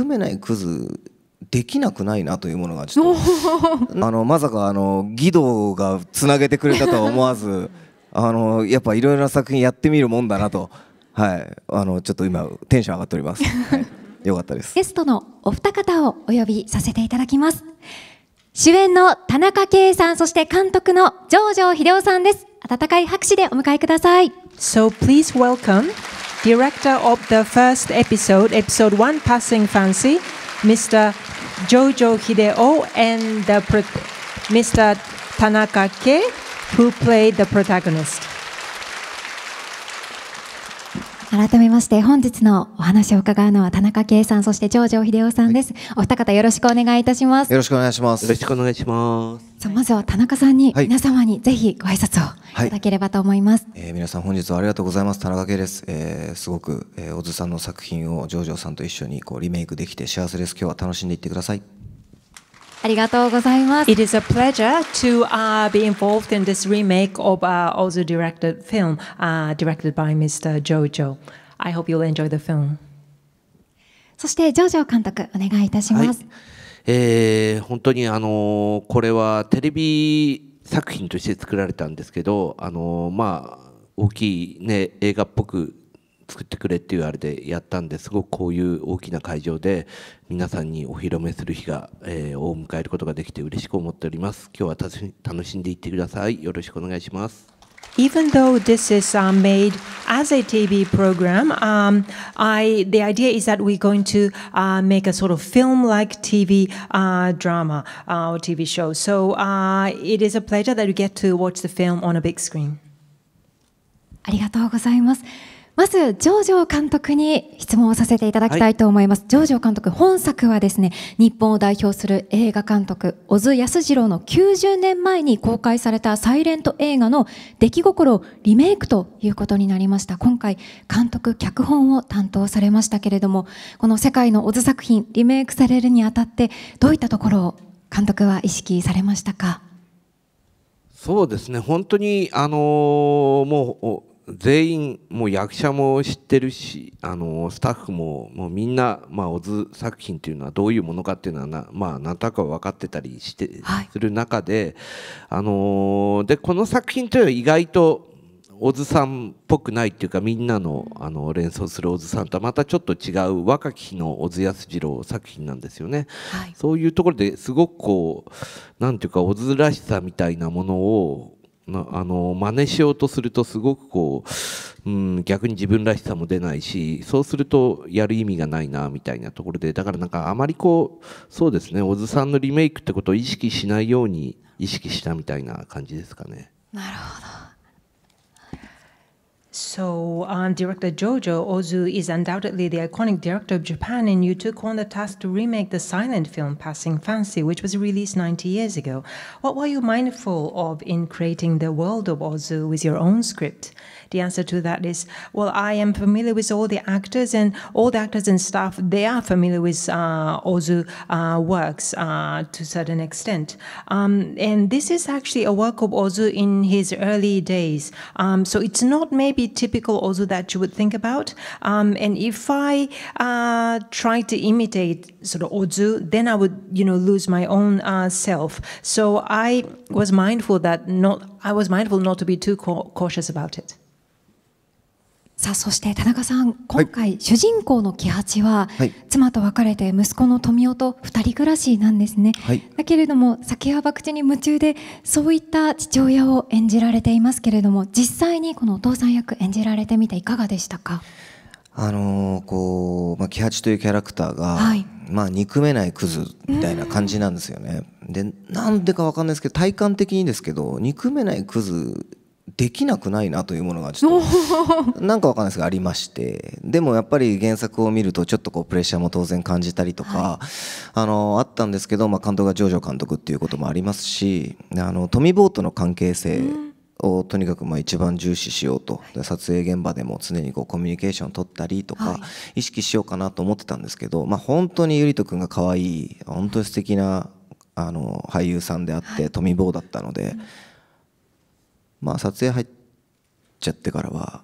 含めないクズできなくないなというものがちょっとあのまさかあの義堂がつなげてくれたとは思わず あのやっぱいろいろな作品やってみるもんだなと、はい、あのちょっと今テンション上がっております。はいよかったですゲストのお二方をお呼びさせていただきます主演の田中圭さんそして監督の城城秀夫さんです温かい拍手でお迎えください So please welcome director of the first episode, episode one, Passing Fancy, Mr. Jojo Hideo, and Mr. Tanaka Ke, who played the protagonist. 改めまして本日のお話を伺うのは田中圭さんそして長城秀夫さんです、はい、お二方よろしくお願いいたしますよろしくお願いしますよろしくお願いしますまずは田中さんに、はい、皆様にぜひご挨拶をいただければと思います、はい、えー、皆さん本日はありがとうございます田中圭です、えー、すごく、えー、小津さんの作品を長城さんと一緒にこうリメイクできて幸せです今日は楽しんでいってくださいありがとうございます。It is a pleasure to、uh, be involved in this remake of、uh, also directed film、uh, directed by Mr. Jojo. I hope you'll enjoy the film. そしてジョジョ監督お願いいたします。はい、えー、本当にあのこれはテレビ作品として作られたんですけど、あのまあ大きいね映画っぽく作ってくれっていうあれでやったんですごくこういう大きな会場で皆さんにお披露目する日が、えー、を迎えることができて嬉しく思っております今日は楽しんでいってくださいよろしくお願いします even though this is um, made as a TV program, um, I the idea is that we're going to uh, make a sort of film-like TV uh, drama uh, or TV show. So it is a pleasure that you get to watch the film on a big screen. ありがとうございます。まず上場監督に質問をさせていただきたいと思います、はい、上場監督本作はですね日本を代表する映画監督小津安二郎の90年前に公開されたサイレント映画の出来心をリメイクということになりました今回監督脚本を担当されましたけれどもこの世界の小津作品リメイクされるにあたってどういったところを監督は意識されましたかそうですね本当にあのー、もう全員もう役者も知ってるしあのスタッフももうみんな、まあ、オズ作品というのはどういうものかっていうのはな、まあ、何となく分かってたりして、はい、する中で,、あのでこの作品というのは意外と小津さんっぽくないっていうかみんなのあの連想する小津さんとはまたちょっと違う若き日の小津安二郎作品なんですよね、はい、そういうところですごくこう何ていうか小津らしさみたいなものをあの真似しようとするとすごくこう、うん、逆に自分らしさも出ないしそうするとやる意味がないなみたいなところでだからなんかあまりこうそうですね小津さんのリメイクってことを意識しないように意識したみたいな感じですかね。なるほど So, um, director Jojo Ozu is undoubtedly the iconic director of Japan, and you took on the task to remake the silent film Passing Fancy, which was released 90 years ago. What were you mindful of in creating the world of Ozu with your own script? The answer to that is, well, I am familiar with all the actors and all the actors and staff, they are familiar with uh, Ozu uh, works uh, to a certain extent. Um, and this is actually a work of Ozu in his early days. Um, so it's not maybe typical Ozu that you would think about. Um, and if I uh, try to imitate sort of Ozu, then I would, you know, lose my own uh, self. So I was mindful that not, I was mindful not to be too cautious about it. さあそして田中さん今回、主人公の喜八は、はい、妻と別れて息子の富夫と2人暮らしなんですね、はい、だけれども酒や博打に夢中でそういった父親を演じられていますけれども実際にこのお父さん役演じられてみていかがでしたかあのー、こう、まあ、喜八というキャラクターが、はい、まあ、憎めないクズみたいな感じなんですよね。でなんでか分かんないですけど体感的にですけど憎めないクズできなくないなというものがちょっと なんかわかんないですがありましてでもやっぱり原作を見るとちょっとこうプレッシャーも当然感じたりとか、あのあったんですけど、まあ、監督がジョジョ監督っていうこともありますしあのトミー・ボートの関係性をとにかくまあ一番重視しようと撮影現場でも常にこうコミュニケーションを取ったりとか意識しようかなと思ってたんですけど、まあ、本当にゆりとくんが可愛い本当に素敵なあな俳優さんであって、トミー・ボーだったので。まあ撮影入っちゃってからは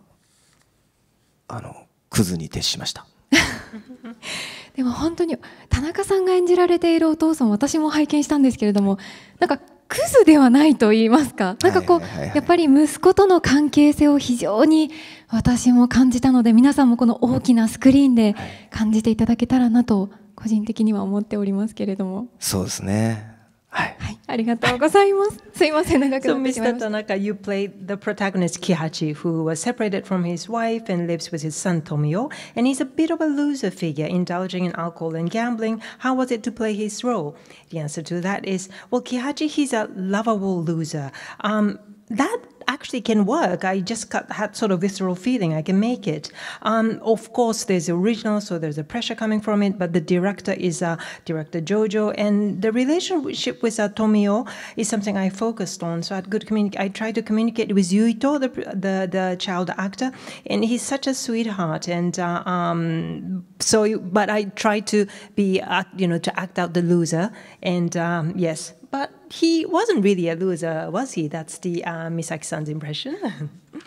あのクズに徹しました でも本当に田中さんが演じられているお父さん私も拝見したんですけれどもなんかクズではないと言いますかなんかこう、やっぱり息子との関係性を非常に私も感じたので皆さんもこの大きなスクリーンで感じていただけたらなと個人的には思っておりますけれどもそうですねはい、はい、ありがとうございます。すいません、長くなってしまいました。So, Mr. Tanaka, you played the protagonist Kihachi, who was separated from his wife and lives with his son Tomio, and he's a bit of a loser figure, indulging in alcohol and gambling. How was it to play his role? The answer to that is, well, Kihachi, he's a lovable loser. Um, that actually can work. I just got, had sort of visceral feeling I can make it. Um, of course, there's original, so there's a pressure coming from it. But the director is uh, director Jojo, and the relationship with uh, Tomio is something I focused on. So I had good I tried to communicate with Yuito, the, the, the child actor, and he's such a sweetheart. And uh, um, so, but I tried to be, uh, you know, to act out the loser. And um, yes, But he wasn't really a loser, was he? That's the、uh, Misaki-san's impression.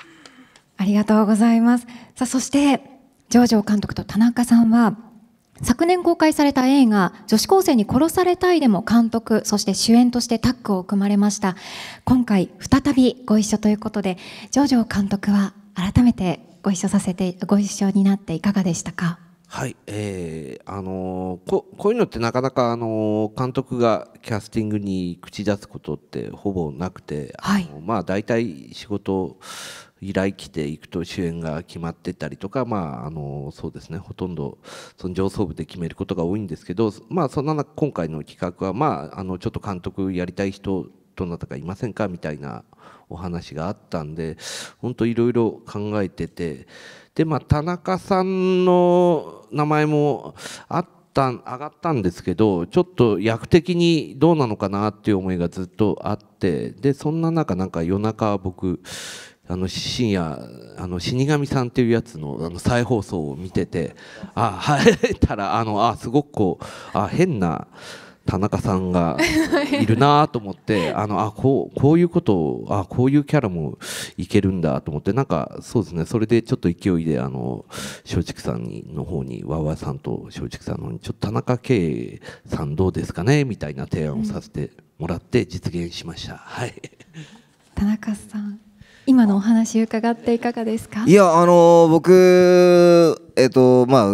ありがとうございます。さあ、そして、ジョージョ監督と田中さんは、昨年公開された映画「女子高生に殺されたい」でも監督そして主演としてタッグを組まれました今回再びご一緒ということでジョジョ監督は改めてご一緒させてご一緒になっていかがでしたかはい、えー、あのー、ここういうのってなかなか、あのー、監督がキャスティングに口出すことってほぼなくて、はい、あのまあ大体仕事依頼来ていくと主演が決まってたりとか、まあ、あのそうですねほとんどその上層部で決めることが多いんですけど、まあ、そんな中今回の企画は、まあ、あのちょっと監督やりたい人どなたかいませんかみたいなお話があったんで本当いろいろ考えててでまあ田中さんの名前もあった上がったんですけどちょっと役的にどうなのかなっていう思いがずっとあってでそんな中なんか夜中僕あの深夜あの死神さんっていうやつのあの再放送を見ててあ入れ たらあのあすごくこうあ変な。田中さんが いるなと思ってあのあこうこういうことをあこういうキャラもいけるんだと思ってなんかそうですねそれでちょっと勢いであの松竹さんの方にわわさんと松竹さんの方にちょっと田中圭さんどうですかねみたいな提案をさせてもらって実現しました。うん、はい田中さん今のお話伺っていかがですかいやあの僕えっ、とまあ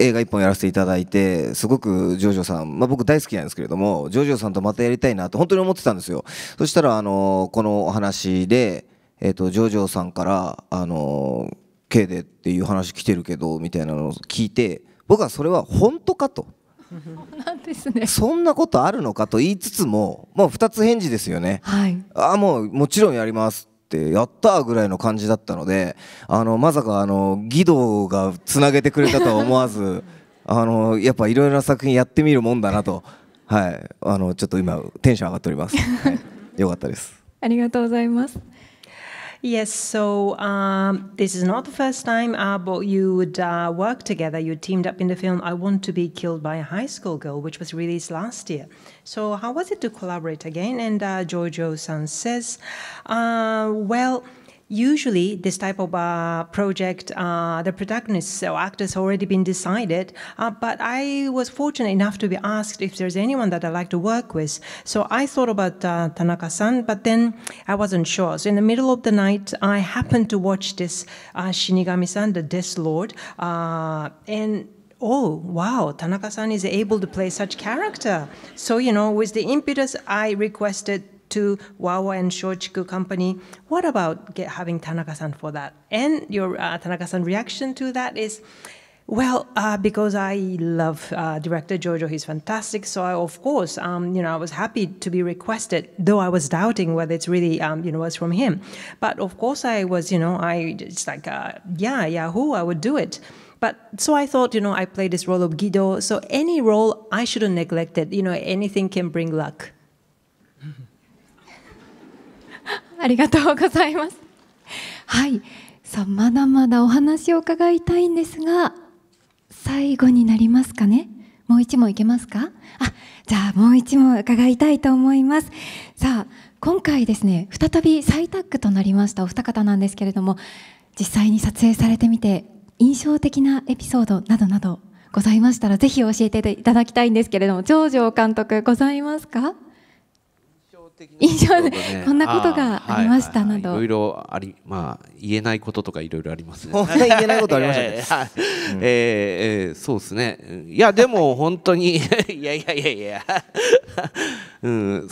映画一本やらせていただいてすごくジョジョさん、まあ、僕大好きなんですけれどもジョジョさんとまたやりたいなと本当に思ってたんですよそしたらあのこのお話で、えーと、ジョジョさんからあの「K で」っていう話来てるけどみたいなのを聞いて僕はそれは本当かと。なんですね、そんなことあるのかと言いつつももう2つ返事ですよね。はい、あもうもちろんやりますってやったぐらいの感じだったのであのまさかあの義堂がつなげてくれたとは思わず あのやっぱいろいろな作品やってみるもんだなと、はい、あのちょっと今テンション上がっております。はい、よかったです ありがとうございます Yes, so um, this is not the first time, uh, but you would uh, work together. You teamed up in the film I Want to Be Killed by a High School Girl, which was released last year. So, how was it to collaborate again? And uh, Giorgio says, uh, well, usually this type of uh, project, uh, the protagonists or actors already been decided. Uh, but I was fortunate enough to be asked if there's anyone that I'd like to work with. So I thought about uh, Tanaka-san, but then I wasn't sure. So in the middle of the night, I happened to watch this uh, Shinigami-san, the Death Lord, uh, and oh wow tanaka-san is able to play such character so you know with the impetus i requested to Wawa and Shochiku company. What about get, having Tanaka-san for that? And your uh, Tanaka-san reaction to that is, well, uh, because I love uh, director Jojo, he's fantastic. So I, of course, um, you know, I was happy to be requested, though I was doubting whether it's really, um, you know, was from him. But of course, I was, you know, I it's like, uh, yeah, Yahoo, I would do it. But so I thought, you know, I play this role of Guido. So any role, I shouldn't neglect it. You know, anything can bring luck. ありがとうございます。はい、さあまだまだお話を伺いたいんですが、最後になりますかね。もう一問いけますか？あ、じゃあもう一問伺いたいと思います。さあ今回ですね、再び再タッグとなりましたお二方なんですけれども、実際に撮影されてみて印象的なエピソードなどなどございましたらぜひ教えていただきたいんですけれども、長城監督ございますか？印象で、ね、こんなことがありましたなど、はいろ、はいろありまあ言えないこととかいろいろありますね。言えないことありましたね。えー、えー、そうですね。いやでも本当にいやいやいやいやうん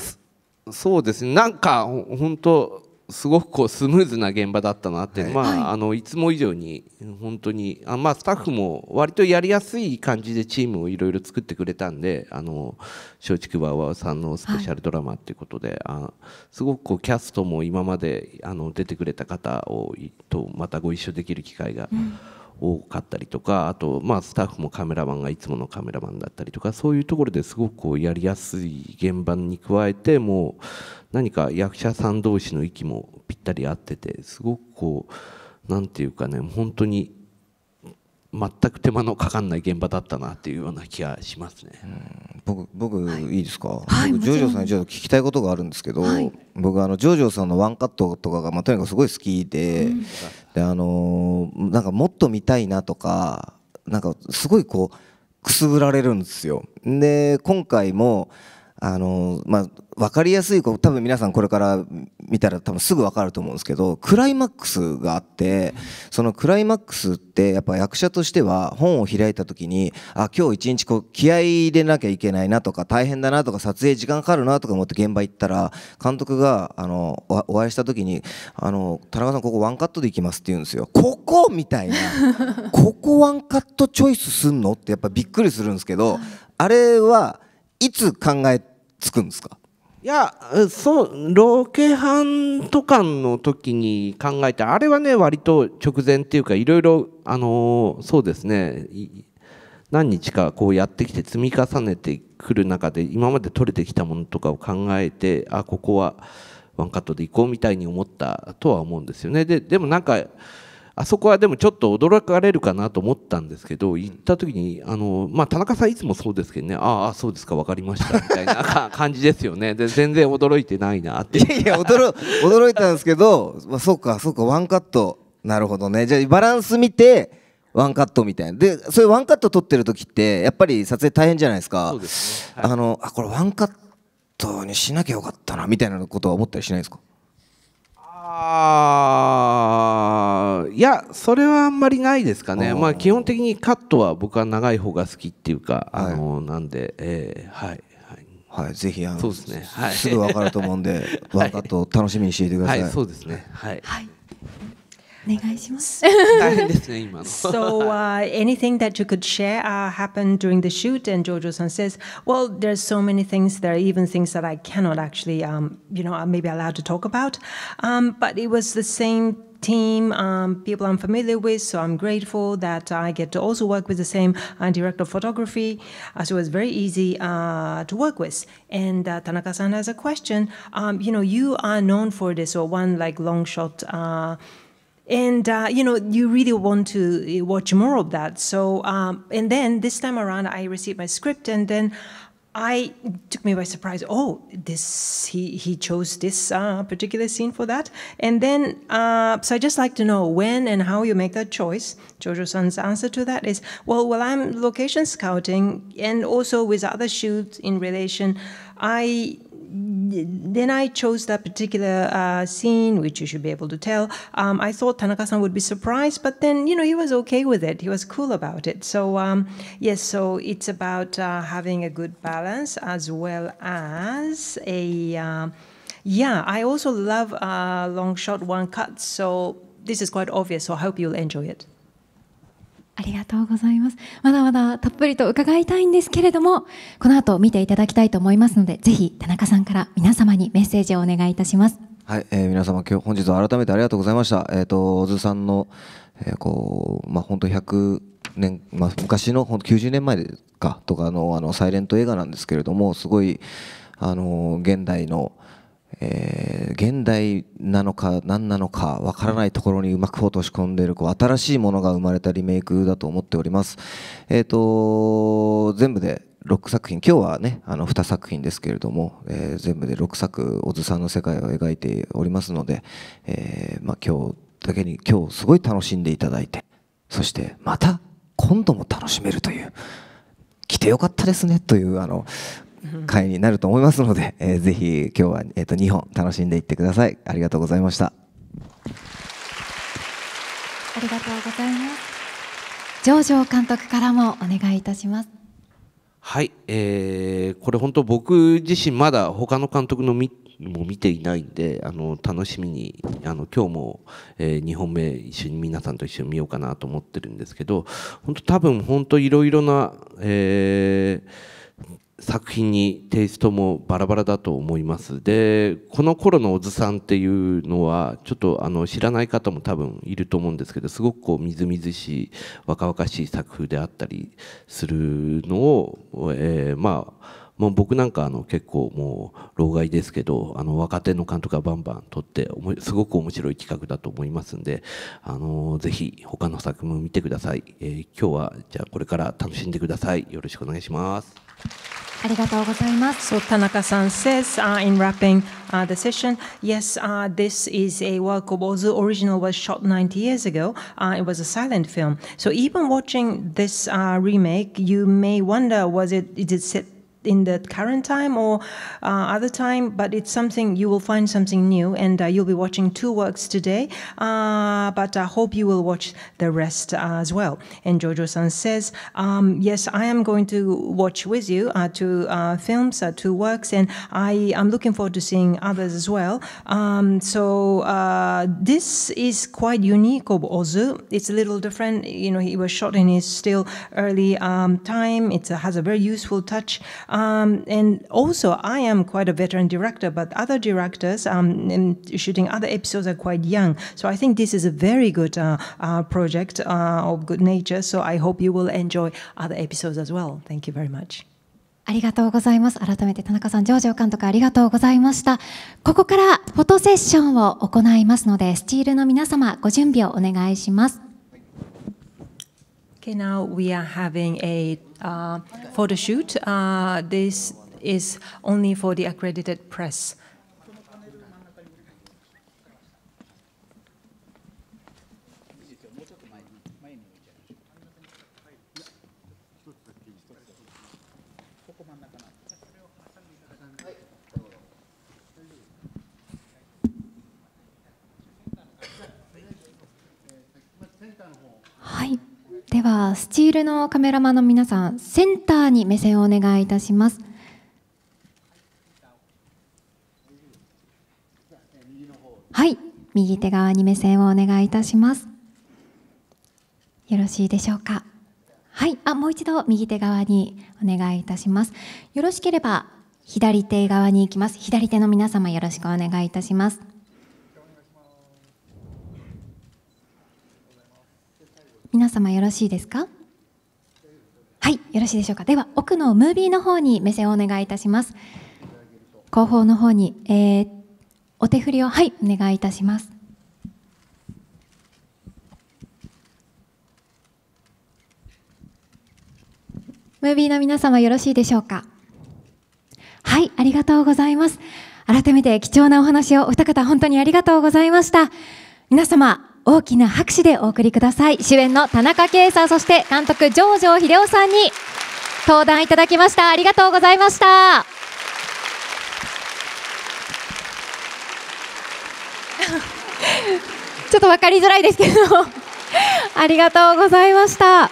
そうですね。なんか本当すごくこうスムーズな現場だったなって、はい、まあ、あのいつも以上に本当にあ、まあ、スタッフも割とやりやすい感じでチームをいろいろ作ってくれたんで松竹馬場さんのスペシャルドラマっていうことで、はい、あすごくこうキャストも今まであの出てくれた方をとまたご一緒できる機会が、うん多かったりとかあとまあスタッフもカメラマンがいつものカメラマンだったりとかそういうところですごくこうやりやすい現場に加えてもう何か役者さん同士の息もぴったり合っててすごくこう何て言うかね本当に全く手間のかかんない現場だったなっていうような気がしますね。うん、僕僕、はい、いいですか。はい、僕ジョジョさんにちょっと聞きたいことがあるんですけど、はい、僕あのジョジョさんのワンカットとかがまあとにかくすごい好きで、うん、であのー、なんかもっと見たいなとかなんかすごいこうくすぐられるんですよ。で今回もあのまあ、分かりやすい多分皆さんこれから見たら多分すぐ分かると思うんですけどクライマックスがあってそのクライマックスってやっぱ役者としては本を開いた時にあ今日一日こう気合い入れなきゃいけないなとか大変だなとか撮影時間かかるなとか思って現場行ったら監督があのお会いした時にあの「田中さんここワンカットでいきます」って言うんですよ。ここみたいな ここワンカットチョイスすんのってやっぱびっくりするんですけどあれは。いつ考えつくんですかいやそうロケハンとかの時に考えてあれはね割と直前っていうかいろいろあのー、そうですね何日かこうやってきて積み重ねてくる中で今まで取れてきたものとかを考えてあここはワンカットでいこうみたいに思ったとは思うんですよね。ででもなんかあそこはでもちょっと驚かれるかなと思ったんですけど行った時にあの、まあ、田中さんいつもそうですけどねああそうですか分かりましたみたいな感じですよねで全然驚いてないなっていやいや驚驚いたんですけど、まあ、そうかそうかワンカットなるほどねじゃあバランス見てワンカットみたいなでそういうワンカット撮ってる時ってやっぱり撮影大変じゃないですかそうですね、はい、あのあこれワンカットにしなきゃよかったなみたいなことは思ったりしないですかああいやそれはあんまりないですかねまあ基本的にカットは僕は長い方が好きっていうか、はい、あのなんで、えー、はいはい、ぜひあのそうです,、ねはい、すぐ分かると思うんで、ワンカット楽しみにしていてください。はい、そうですね。はい。はい So, uh, anything that you could share uh, happened during the shoot, and Jojo san says, Well, there's so many things. There are even things that I cannot actually, um, you know, maybe allowed to talk about. Um, but it was the same team, um, people I'm familiar with. So I'm grateful that I get to also work with the same uh, director of photography. Uh, so it's very easy uh, to work with. And uh, Tanaka-san has a question. Um, you know, you are known for this, or one like long shot. Uh, and uh, you know you really want to eh, watch more of that so um, and then this time around i received my script and then i took me by surprise oh this he he chose this uh, particular scene for that and then uh, so i just like to know when and how you make that choice jojo san's answer to that is well while i'm location scouting and also with other shoots in relation i then I chose that particular uh, scene, which you should be able to tell. Um, I thought Tanaka-san would be surprised, but then you know he was okay with it. He was cool about it. So um, yes, so it's about uh, having a good balance as well as a uh, yeah. I also love uh, long shot one cut, so this is quite obvious. So I hope you'll enjoy it. ありがとうございます。まだまだたっぷりと伺いたいんですけれども、この後見ていただきたいと思いますので、ぜひ田中さんから皆様にメッセージをお願いいたします。はい、えー、皆様今日本日は改めてありがとうございました。えっ、ー、と小津さんの、えー、こうまあ本当100年まあ昔の本当90年前かとかのあのサイレント映画なんですけれども、すごいあの現代のえー、現代なのか何なのかわからないところにうまく落とし込んでいるこう新しいものが生まれたリメイクだと思っております。えーと、全部で6作品今日はねあの2作品ですけれども、えー、全部で6作小津さんの世界を描いておりますので、えー、まあ、今日だけに今日すごい楽しんでいただいてそしてまた今度も楽しめるという来てよかったですねというあの回になると思いますので、えー、ぜひ今日は、えー、と2本楽しんでいってくださいありがとうございましたありがとうございます上場監督からもお願いいたしますはい、えー、これ本当僕自身まだ他の監督のみも見ていないんであの楽しみにあの今日も、えー、2本目一緒に皆さんと一緒に見ようかなと思ってるんですけど本当多分本当いろいろな、えー作品にテイストもバラバラだと思いますでこの頃の小津さんっていうのはちょっとあの知らない方も多分いると思うんですけどすごくこうみずみずしい若々しい作風であったりするのを、えー、まあもう僕なんかあの結構もう老害ですけどあの若手の監督がバンバン撮ってすごく面白い企画だと思いますんであのぜひ他の作品も見てください、えー、今日はじゃあこれから楽しんでくださいよろしくお願いします。So tanaka Tanaka-san says uh, in wrapping uh, the session, yes, uh, this is a work of Ozu. Original was shot 90 years ago. Uh, it was a silent film. So even watching this uh, remake, you may wonder, was it? Is it set in the current time or uh, other time, but it's something you will find something new, and uh, you'll be watching two works today. Uh, but I hope you will watch the rest uh, as well. And Jojo-san says, um, yes, I am going to watch with you uh, two uh, films, two works, and I am looking forward to seeing others as well. Um, so this is quite unique of Ozu. It's a little different. You know, he was shot in his still early um, time. It has a very useful touch. Um, and also, I am quite a veteran director, but other directors um, shooting other episodes are quite young. So I think this is a very good uh, uh, project uh, of good nature. So I hope you will enjoy other episodes as well. Thank you very much. ありがとうございます。改めて田中さん、上場監督ありがとうございました。ここからフォトセッションを行いますので、スチールの皆様、ご準備をお願いします。Okay, now we are having a uh, photo shoot. Uh, this is only for the accredited press. スチールのカメラマンの皆さん、センターに目線をお願いいたします。はい、右手側に目線をお願いいたします。よろしいでしょうか。はい、あ、もう一度右手側にお願いいたします。よろしければ左手側に行きます。左手の皆様よろしくお願いいたします。皆様よろしいですかはい、よろしいでしょうか。では、奥のムービーの方に目線をお願いいたします。後方の方に、えー、お手振りを、はい、お願いいたします。ムービーの皆様よろしいでしょうか。はい、ありがとうございます。改めて貴重なお話をお二方本当にありがとうございました。皆様、大きな拍手でお送りください主演の田中圭さんそして監督城城秀夫さんに登壇いただきましたありがとうございましたちょっと分かりづらいですけどありがとうございました。